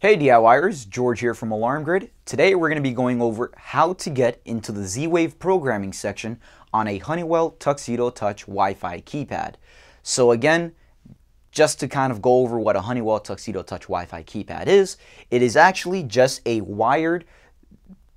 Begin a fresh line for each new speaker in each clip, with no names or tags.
Hey DIYers, George here from Alarm Grid. Today we're going to be going over how to get into the Z-Wave programming section on a Honeywell Tuxedo Touch Wi-Fi keypad. So again, just to kind of go over what a Honeywell Tuxedo Touch Wi-Fi keypad is, it is actually just a wired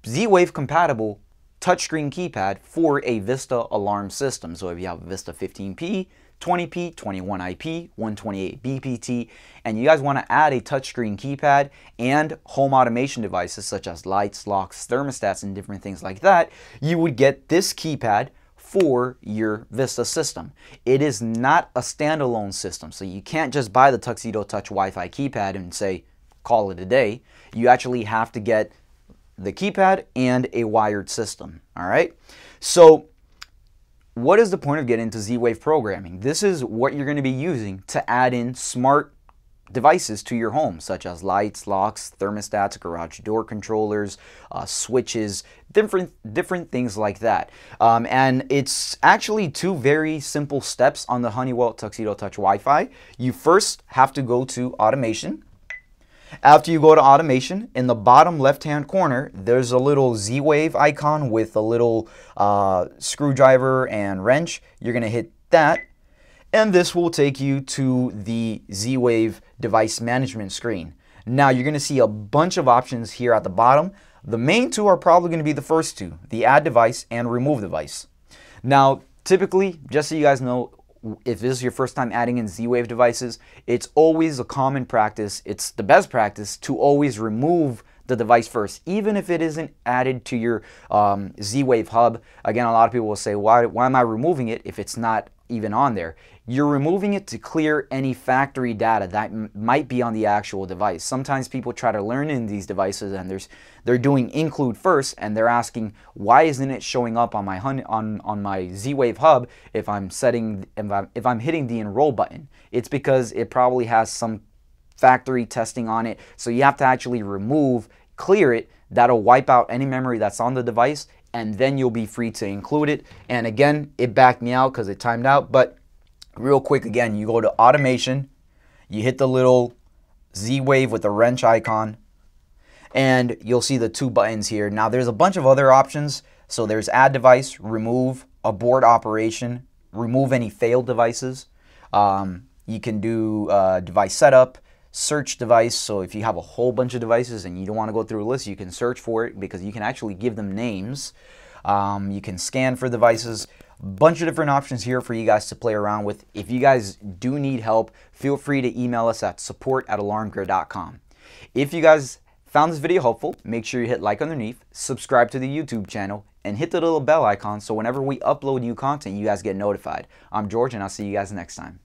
Z-Wave compatible touchscreen keypad for a Vista alarm system. So if you have Vista 15P, 20p, 21ip, 128bpt, and you guys want to add a touchscreen keypad and home automation devices such as lights, locks, thermostats, and different things like that, you would get this keypad for your Vista system. It is not a standalone system, so you can't just buy the Tuxedo Touch Wi-Fi keypad and say, call it a day. You actually have to get the keypad and a wired system, all right? So what is the point of getting into Z-Wave programming? This is what you're going to be using to add in smart devices to your home, such as lights, locks, thermostats, garage door controllers, uh, switches, different different things like that. Um, and it's actually two very simple steps on the Honeywell Tuxedo Touch Wi-Fi. You first have to go to automation, after you go to automation, in the bottom left-hand corner, there's a little Z-Wave icon with a little uh, screwdriver and wrench. You're gonna hit that, and this will take you to the Z-Wave device management screen. Now you're gonna see a bunch of options here at the bottom. The main two are probably gonna be the first two, the add device and remove device. Now, typically, just so you guys know, if this is your first time adding in Z-Wave devices, it's always a common practice, it's the best practice to always remove the device first, even if it isn't added to your um, Z-Wave hub. Again, a lot of people will say, why, why am I removing it if it's not even on there. You're removing it to clear any factory data that might be on the actual device. Sometimes people try to learn in these devices and there's they're doing include first and they're asking why isn't it showing up on my on on my Z-Wave hub if I'm setting if I'm, if I'm hitting the enroll button. It's because it probably has some factory testing on it. So you have to actually remove, clear it. That'll wipe out any memory that's on the device and then you'll be free to include it. And again, it backed me out because it timed out. But real quick, again, you go to automation, you hit the little Z Wave with the wrench icon, and you'll see the two buttons here. Now, there's a bunch of other options. So there's add device, remove, abort operation, remove any failed devices. Um, you can do uh, device setup, search device. So if you have a whole bunch of devices and you don't want to go through a list, you can search for it because you can actually give them names. Um, you can scan for devices. Bunch of different options here for you guys to play around with. If you guys do need help, feel free to email us at support at alarmgrid.com. If you guys found this video helpful, make sure you hit like underneath, subscribe to the YouTube channel, and hit the little bell icon so whenever we upload new content, you guys get notified. I'm George, and I'll see you guys next time.